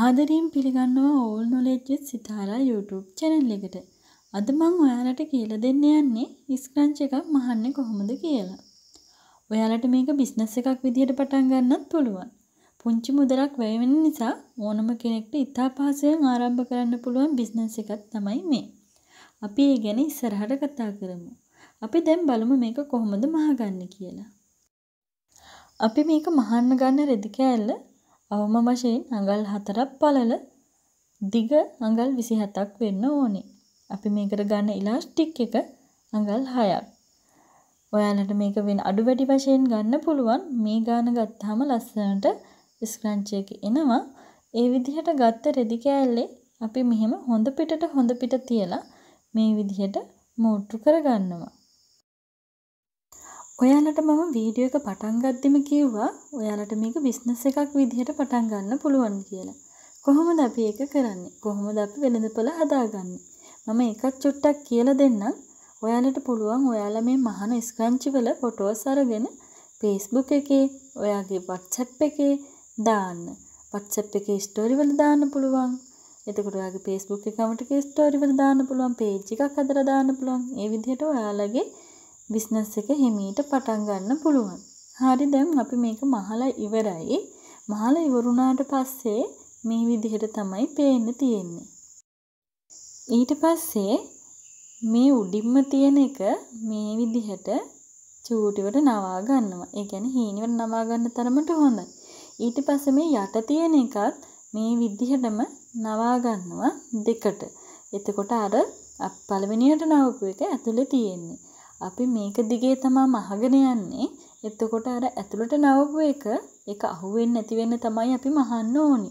ආදරයෙන් පිළිගන්නවා All Knowledges Sitara YouTube channel එකට. අද මම ඔයාලට කියලා දෙන්න යන්නේ ස්ක්‍රන්ච් එකක් මහන්නේ කොහොමද කියලා. ඔයාලට මේක බිස්නස් එකක් විදිහට පටන් ගන්නත් පුළුවන්. පුංචි මුදලක් වැය වෙන නිසා ඕනම කෙනෙක්ට ඉතා පහසුවෙන් ආරම්භ කරන්න පුළුවන් බිස්නස් එකක් තමයි මේ. අපි ඒ ගැන ඉස්සරහට කතා කරමු. අපි දැන් බලමු මේක කොහොමද මහගන්නේ කියලා. අපි මේක මහන්න ගන්න රෙදි කෑල්ල අවම වශයෙන් අඟල් හතරක් පළල දිග අඟල් විසි හතක් වෙන්න ඕනේ. අපි මේකට ගන්න ඉලාස්ටික් එක අඟල් හයක්. ඔයාලට මේක වෙන අඩු වැඩි වශයෙන් ගන්න පුළුවන් මේ ගාන ගත්තාම ලස්සනට ස්ක්‍රංච් එක එනවා. ඒ විදිහට ගත්ත රෙදි කෑල්ලේ අපි මෙහෙම හොඳ පිටට හොඳ පිට තියලා මේ විදිහට මෝට්ටු කරගන්නවා. ඔයාලට මම වීඩියෝ එක පටන් ගද්දිම කිව්වා ඔයාලට මේක බිස්නස් එකක් විදිහට පටන් ගන්න පුළුවන් කියලා. කොහොමද අපි ඒක කරන්නේ? කොහොමද අපි වෙළඳපොළ හදාගන්නේ? මම එකක් චුට්ටක් කියලා දෙන්නම්. ඔයාලට පුළුවන් ඔයාලා මේ මහන ස්ක්‍රැන්ච් වල ෆොටෝස් අරගෙන Facebook එකේ, ඔයාගේ WhatsApp එකේ දාන්න. WhatsApp එකේ ස්ටෝරි වල දාන්න පුළුවන්. එතකොට ඔයාගේ Facebook account එකේ ස්ටෝරි වල දාන්න පුළුවන්, page එකක් හදලා දාන්න පුළුවන්. ඒ විදිහට ඔයාලගේ බිස්නස් එක හිමීට පටන් ගන්න පුළුවන්. හරි දැන් අපි මේක මහලා ඉවරයි. මහලා ඉවරුණාට පස්සේ මේ විදිහට තමයි පේන්න තියෙන්නේ. ඊට පස්සේ මේ උඩින්ම තියෙන එක මේ විදිහට චූටිවට නවා ගන්නවා. ඒ කියන්නේ හීනිවට නවා ගන්න තරමට හොඳයි. ඊට පස්සේ මේ යට තියෙන එකත් මේ විදිහටම නවා ගන්නවා දෙකට. එතකොට අර පළවෙනියට නවපු එක ඇතුලේ තියෙන්නේ. අපි මේක දිගේ තමා මහගෙන යන්නේ එත්තකොට අර ඇතුළට නවපු එක එක අහුවෙන් නැතිවෙන්න තමයි අපි මහන්න ඕනි.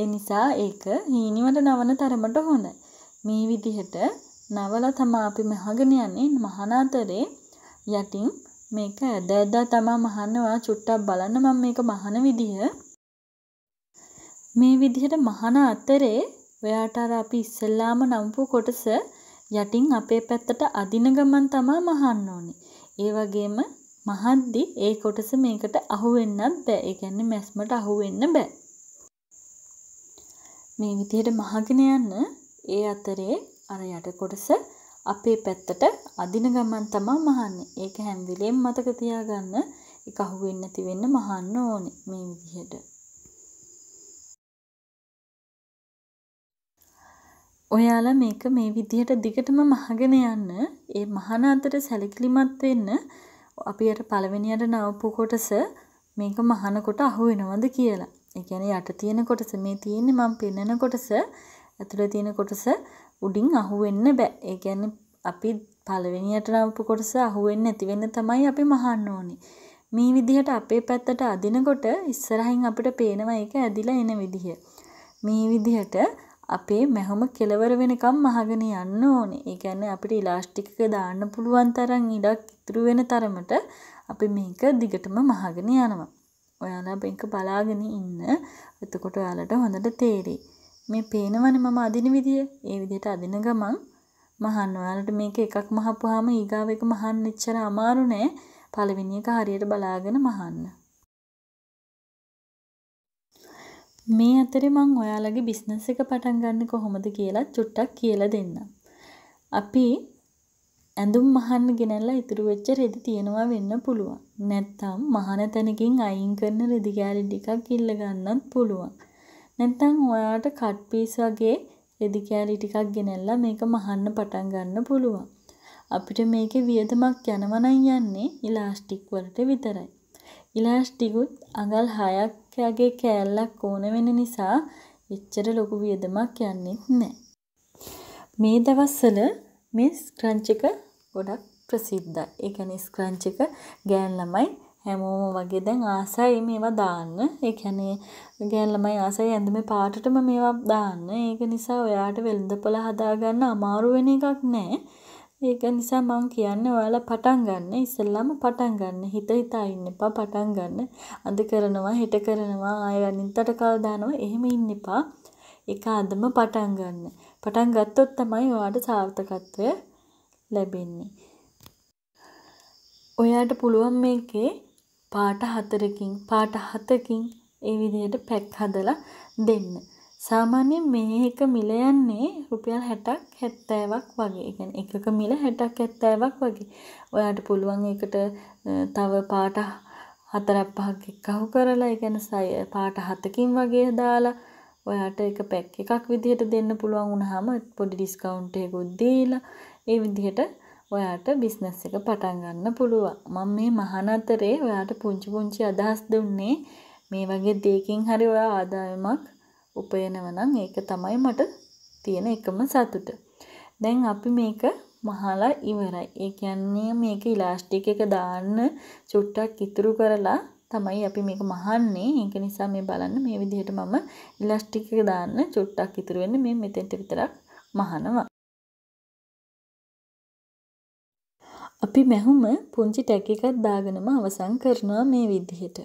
ඒ නිසා ඒක හීනිවට නවන තරමට හොඳයි. මේ විදිහට නවල තමා අපි මහගෙන යන්නේ මහන අතරේ යටින් මේක ඇද ඇදා තමා මහන්නවා චුට්ටක් බලන්න මම මේක මහන විදිහ මේ විදිහට මහන අතරේ ඔයාට අර අපි ඉස්සෙල්ලාම නම්පු කොටස යටින් අපේ පැත්තට අදින ගමන් තමා මහන්න ඕනේ. ඒ වගේම මහද්දි ඒ කොටස මේකට අහු වෙන්නත් බෑ. ඒ කියන්නේ මැස්මට අහු වෙන්න බෑ. මේ විදිහට මහගෙන යන ඒ අතරේ අර යට කොටස අපේ පැත්තට අදින ගමන් තමා මහන්නේ. ඒක හැම වෙලෙම මතක තියාගන්න. ඒක අහු වෙන්නේ නැති වෙන්න මහන්න ඕනේ මේ විදිහට. ඔයාලා මේක මේ විදිහට දිගටම මහගෙන යන්න ඒ මහන අතර සැලකිලිමත් වෙන්න අපියට පළවෙනියට නවපු කොටස මේක මහනකොට අහු වෙනවද කියලා. ඒ කියන්නේ යට තියෙන කොටස මේ තියෙන්නේ මම පෙන්නන කොටස ඇතුළේ තියෙන කොටස උඩින් අහු වෙන්න බෑ. ඒ කියන්නේ අපි පළවෙනියට නවපු කොටස අහු වෙන්නේ නැති වෙන්න තමයි අපි මහන්න ඕනේ. මේ විදිහට අපේ පැත්තට අදිනකොට ඉස්සරහින් අපිට පේනවා ඒක ඇදිලා එන විදිහ. මේ විදිහට අපේ මැහුම කෙලවර වෙනකම් මහගෙන යන්න ඕනේ. ඒ කියන්නේ අපිට ඉලාස්ටික් එක දාන්න පුළුවන් තරම් ඉඩක් ඉතුරු වෙන තරමට අපි මේක දිගටම මහගෙන යනවා. ඔයාලා මේක බලාගෙන ඉන්න. එතකොට ඔයාලට හොඳට තේරෙයි. මේ පේනවනේ මම අදින විදිය. ඒ විදිහට අදින ගමන් මහන්න ඔයාලට මේක එකක් මහපුවාම ඊගාව එක මහන්න ඉච්චර අමාරු නෑ. පළවෙනි එක හරියට බලාගෙන මහන්න. මේ අතරේ මං ඔයාලගේ බිස්නස් එක පටන් ගන්න කොහොමද කියලා චුට්ටක් කියලා දෙන්න. අපි ඇඳුම් මහන්න ගෙනල්ලා ඉතුරු වෙච්ච රෙදි තියෙනවා වෙන්න පුළුවන්. නැත්තම් මහන තැනකින් අයින් කරන රෙදි කෑලි ටිකක් ඉල්ල ගන්නත් පුළුවන්. නැත්තම් ඔයාට කට් පීස් වගේ රෙදි කෑලි ටිකක් ගෙනල්ලා මේක මහන්න පටන් ගන්න පුළුවන්. අපිට මේකේ වියදමක් යනවා යන්නේ ඉලාස්ටික් වලට විතරයි. ඉලාස්ටිකුත් අඟල් හයක් යගේ කෑල්ලක් ඕන වෙන නිසා එච්චර ලොකු වියදමක් යන්නෙත් නෑ. මේ දවස්සල මේ ස්ක්‍රංච් එක ගොඩක් ප්‍රසිද්ධයි. ඒ කියන්නේ ස්ක්‍රංච් එක ගෑන් ළමයි හැමෝම වගේ දැන් ආසයි මේවා දාන්න. ඒ කියන්නේ ගෑන් ළමයි ආසයි ඇඳුමේ පාටටම මේවා දාන්න. ඒක නිසා ඔයාට වෙළඳපොළ හදාගන්න අමාරු වෙන එකක් නෑ. ඒක නිසා මං කියන්නේ ඔයාලා පටන් ගන්න ඉස්සෙල්ලාම පටන් ගන්න. හිත හිතා ඉන්න එපා පටන් ගන්න. අද කරනවා හෙට කරනවා ආයෙ අනිද්දාට කල් දානවා එහෙම ඉන්න එපා. ඒක අදම පටන් ගන්න. පටන් ගත්තොත් තමයි ඔයාට සාර්ථකත්වය ලැබෙන්නේ. ඔයාට පුළුවන් මේකේ පාට හතරකින් පාට හතකින් ඒ විදිහට පැක් හදලා දෙන්න. සාමාන්‍යයෙන් මේ එක මිල යන්නේ රුපියල් 60ක් 70ක් වගේ. يعني එකක මිල 60ක් 70ක් වගේ. ඔයාට පුළුවන් ඒකට තව පාට හතරක් පහක් එක්කහු කරලා ඒ කියන්නේ පාට හතකින් වගේ දාලා ඔයාට ඒක පැක් එකක් විදිහට දෙන්න පුළුවන් වුණාම පොඩි ඩිස්කවුන්ට් එකකුත් දීලා ඒ විදිහට ඔයාට බිස්නස් එක පටන් ගන්න පුළුවන්. මම මේ මහනතරේ ඔයාට පුංචි පුංචි අදහස් දුන්නේ මේ වගේ දෙයකින් හරි ඔයා ආදායමක් උපයනවා නම් ඒක තමයි මට තියෙන එකම සතුට. දැන් අපි මේක මහලා ඉවරයි. ඒ කියන්නේ මේක ඉලාස්ටික් එක දාන්න චුට්ටක් ඉතුරු කරලා තමයි අපි මේක මහන්නේ. ඒක නිසා මේ බලන්න මේ විදිහට මම ඉලාස්ටික් එක දාන්න චුට්ටක් ඉතුරු වෙන්නේ මේ මෙතෙන්ට විතරක් මහනවා. අපි මැහුම පුංචි ටැග් එකක් දාගෙනම අවසන් කරනවා මේ විදිහට.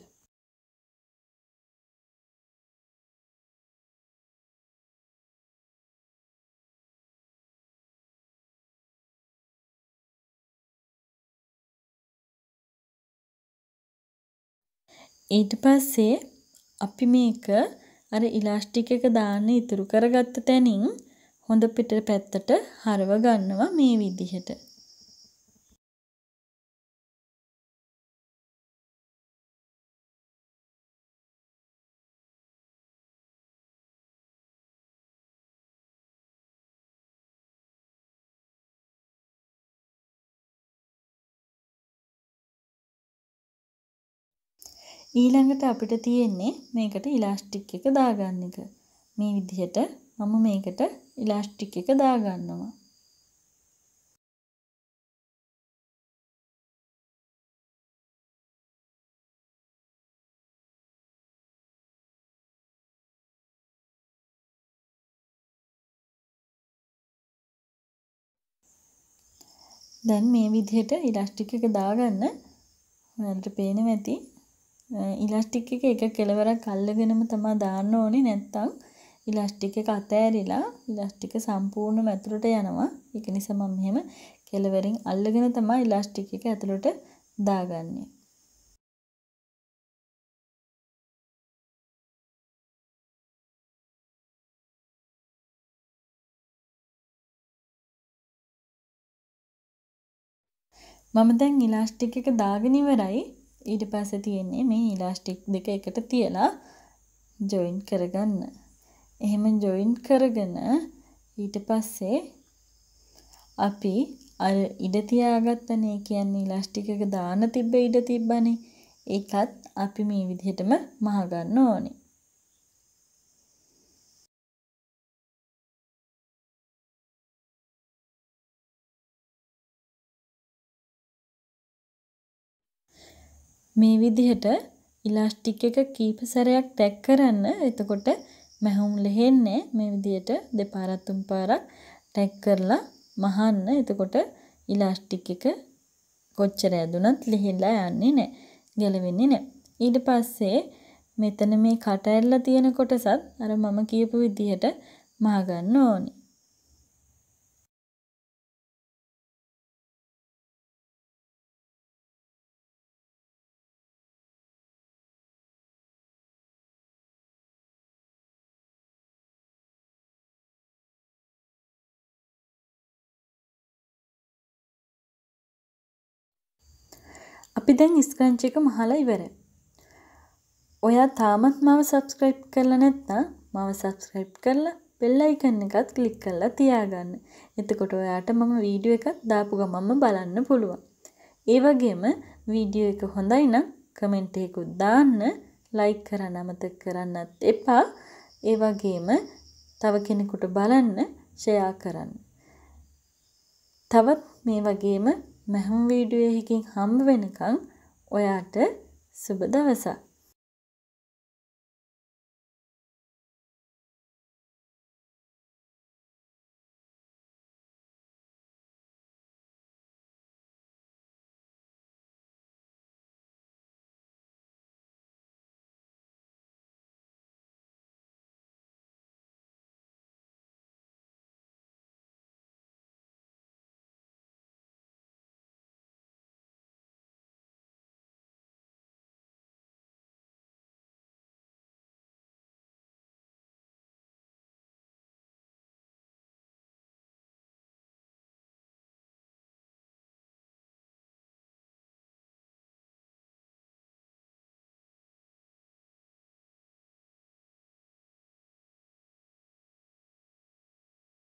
ඊට පස්සේ අපි මේක අර ඉලාස්ටික් එක දාන්න ඉතුරු කරගත්ත තැනින් හොඳ පිට පැත්තට හරව ගන්නවා මේ විදිහට. ඊළඟට අපිට තියෙන්නේ මේකට ඉලාස්ටික් එක දාගන්න එක. මේ විදිහට මම මේකට ඉලාස්ටික් එක දාගන්නවා. දැන් මේ විදිහට ඉලාස්ටික් එක දාගන්න ඔයාලට පේනවා ඇති ඉලස්ටික් එක එක කෙලවරක් අල්ලගෙනම තමා දාන්න ඕනේ නැත්තම් ඉලස්ටික් එක අතෑරිලා ඉලස්ටික සම්පූර්ණ මැතුරට යනවා. ඒක නිසා මම මෙහෙම කෙලවරින් අල්ලගෙන තමයි ඉලස්ටික් එක ඇතුළට දාගන්නේ. මම දැන් ඉලාස්ටික් එක දාගෙන ඉවරයි. ඊට පස්ස තියෙන්නේ මේ ඉලාස්ටික් දෙක එකට තියලා ජොයින් කරගන්න එහෙම ජොයින් කරගන ඊට පස්සේ අපි අර ඉඩතියාගත්තනේ කියන්නේ ඉලාස්ටික දාන තිබ්බ ඉඩ තිබ්බනේ ඒකත් අපි මේ විදිහටම මහගන්න ඕනේ මේ විදිහට ඉලාස්ටික් එක කීප සැරයක් ටැක් කරන්න. එතකොට මැහුම් ලෙහෙන්නේ මේ විදිහට දෙපාරක් තුන් පාරක් ටැක් කරලා මහන්න. එතකොට ඉලාස්ටික් එක කොච්චර ඇදුනත් ලිහිලා යන්නේ නැහැ. ගැලවෙන්නේ නැහැ. ඊට පස්සේ මෙතන මේ කට ඇල්ල තියෙන කොටසත් අර මම කියපු විදිහට මහ ගන්න ඕනේ. අපි දැන් ස්ක්‍රංච් එක මහලා ඉවරයි. ඔයා තාමත් මව සබස්ක්‍රයිබ් කරලා නැත්නම් මව සබස්ක්‍රයිබ් කරලා බෙල් අයිකන් එකත් ක්ලික් කරලා තියාගන්න. එතකොට ඔයාට මම වීඩියෝ එකක් දාපු ගමන්ම බලන්න පුළුවන්. ඒ වගේම වීඩියෝ එක හොඳයි නම් කමෙන්ට් එකකුත් දාන්න, ලයික් කරන්න අමතක කරන්නත් එපා. ඒ වගේම තව කෙනෙකුට බලන්න, ෂෙයා කරන්න. තවත් මේ වගේම මැහම් වීඩියෝ එකකින් හම්බ වෙනකන් ඔයාට සුබ දවසක්